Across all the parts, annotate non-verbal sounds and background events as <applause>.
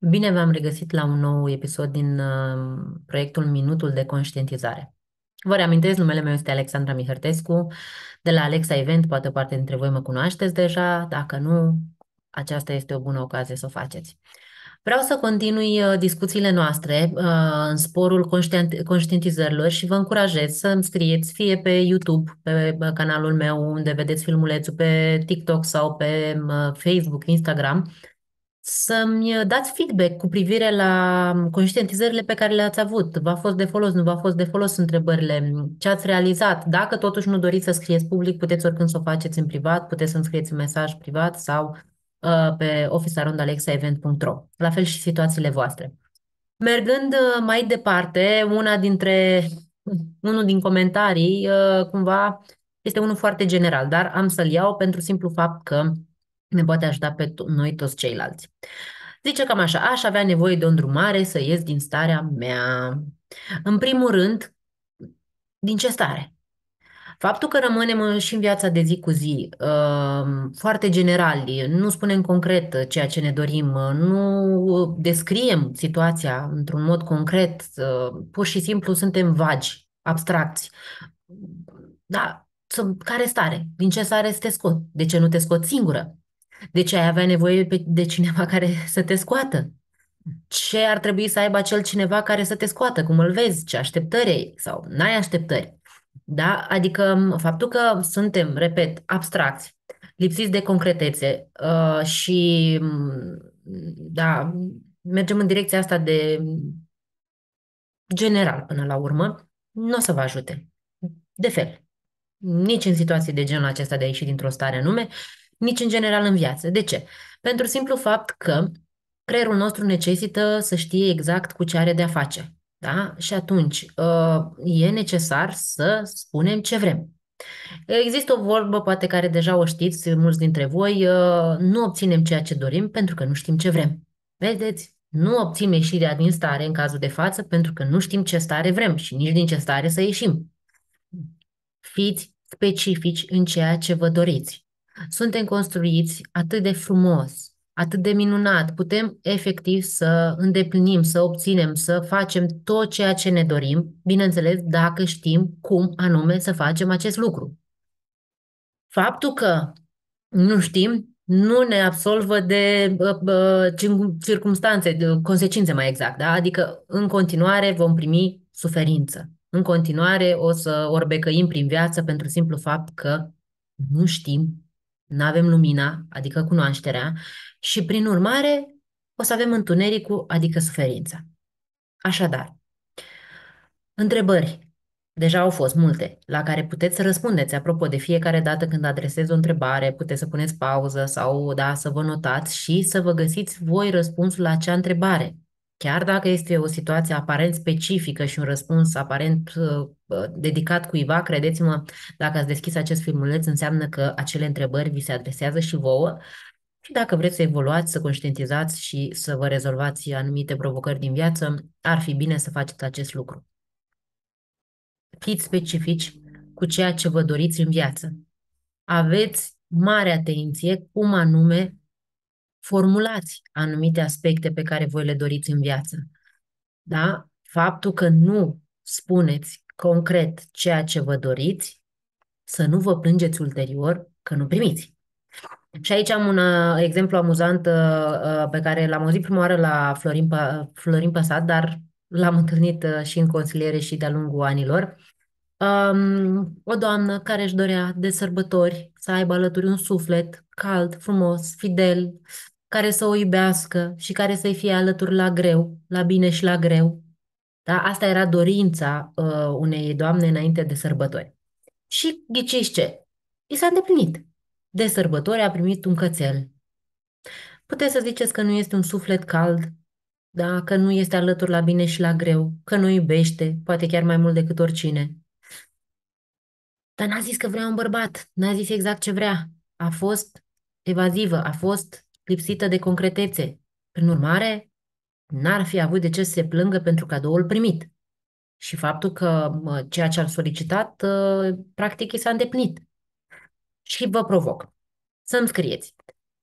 Bine v-am regăsit la un nou episod din uh, proiectul Minutul de Conștientizare. Vă reamintesc, numele meu este Alexandra Mihărtescu, de la Alexa Event, poate parte dintre voi mă cunoașteți deja, dacă nu, aceasta este o bună ocazie să o faceți. Vreau să continui uh, discuțiile noastre uh, în sporul conștient- conștientizărilor și vă încurajez să îmi scrieți fie pe YouTube, pe uh, canalul meu unde vedeți filmulețul, pe TikTok sau pe uh, Facebook, Instagram, să-mi uh, dați feedback cu privire la um, conștientizările pe care le-ați avut. V-a fost de folos, nu v-a fost de folos întrebările, ce ați realizat. Dacă totuși nu doriți să scrieți public, puteți oricând să o faceți în privat, puteți să-mi scrieți un mesaj privat sau uh, pe officearondalexaevent.ro. La fel și situațiile voastre. Mergând uh, mai departe, una dintre, <laughs> unul din comentarii uh, cumva este unul foarte general, dar am să-l iau pentru simplu fapt că ne poate ajuta pe to- noi toți ceilalți. Zice cam așa, aș avea nevoie de o îndrumare să ies din starea mea. În primul rând, din ce stare? Faptul că rămânem și în viața de zi cu zi ă, foarte generali, nu spunem concret ceea ce ne dorim, ă, nu descriem situația într-un mod concret, ă, pur și simplu suntem vagi, abstracți. Da, care stare? Din ce stare să te scot? De ce nu te scot singură? Deci ai avea nevoie de cineva care să te scoată. Ce ar trebui să aibă acel cineva care să te scoată? Cum îl vezi? Ce așteptări ai? Sau n-ai așteptări? Da? Adică faptul că suntem, repet, abstracți, lipsiți de concretețe uh, și da, mergem în direcția asta de general până la urmă, nu o să vă ajute. De fel, nici în situații de genul acesta de a ieși dintr-o stare anume, nici în general în viață. De ce? Pentru simplu fapt că creierul nostru necesită să știe exact cu ce are de-a face. Da? Și atunci uh, e necesar să spunem ce vrem. Există o vorbă, poate care deja o știți mulți dintre voi, uh, nu obținem ceea ce dorim pentru că nu știm ce vrem. Vedeți? Nu obținem ieșirea din stare în cazul de față pentru că nu știm ce stare vrem și nici din ce stare să ieșim. Fiți specifici în ceea ce vă doriți suntem construiți atât de frumos, atât de minunat, putem efectiv să îndeplinim, să obținem, să facem tot ceea ce ne dorim, bineînțeles, dacă știm cum anume să facem acest lucru. Faptul că nu știm nu ne absolvă de uh, circumstanțe, de consecințe mai exact, da? adică în continuare vom primi suferință. În continuare o să orbecăim prin viață pentru simplu fapt că nu știm nu avem lumina, adică cunoașterea, și prin urmare o să avem întunericul, adică suferința. Așadar, întrebări. Deja au fost multe, la care puteți să răspundeți. Apropo, de fiecare dată când adresez o întrebare, puteți să puneți pauză sau da, să vă notați și să vă găsiți voi răspunsul la acea întrebare chiar dacă este o situație aparent specifică și un răspuns aparent uh, uh, dedicat cuiva, credeți-mă, dacă ați deschis acest filmuleț, înseamnă că acele întrebări vi se adresează și vouă și dacă vreți să evoluați, să conștientizați și să vă rezolvați anumite provocări din viață, ar fi bine să faceți acest lucru. Fiți specifici cu ceea ce vă doriți în viață. Aveți mare atenție cum anume formulați anumite aspecte pe care voi le doriți în viață. Da? Faptul că nu spuneți concret ceea ce vă doriți, să nu vă plângeți ulterior că nu primiți. Și aici am un uh, exemplu amuzant uh, uh pe care l-am auzit prima oară la Florin, P- Florin Păsat, dar l-am întâlnit uh, și în consiliere și de-a lungul anilor. Um, o doamnă care își dorea de sărbători să aibă alături un suflet cald, frumos, fidel, care să o iubească și care să-i fie alături la greu, la bine și la greu. Da? Asta era dorința uh, unei doamne înainte de sărbători. Și ghiciți ce? I s-a îndeplinit. De sărbători a primit un cățel. Puteți să ziceți că nu este un suflet cald, da? că nu este alături la bine și la greu, că nu iubește, poate chiar mai mult decât oricine, dar n-a zis că vrea un bărbat, n-a zis exact ce vrea. A fost evazivă, a fost lipsită de concretețe. Prin urmare, n-ar fi avut de ce să se plângă pentru cadoul primit. Și faptul că ceea ce a solicitat, ă, practic, i s-a îndeplinit. Și vă provoc să-mi scrieți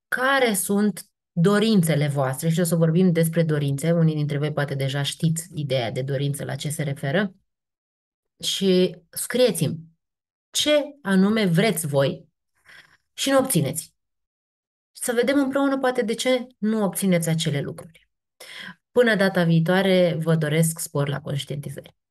care sunt dorințele voastre și o să vorbim despre dorințe. Unii dintre voi poate deja știți ideea de dorință la ce se referă. Și scrieți-mi ce anume vreți voi și nu obțineți. Să vedem împreună poate de ce nu obțineți acele lucruri. Până data viitoare, vă doresc spor la conștientizare.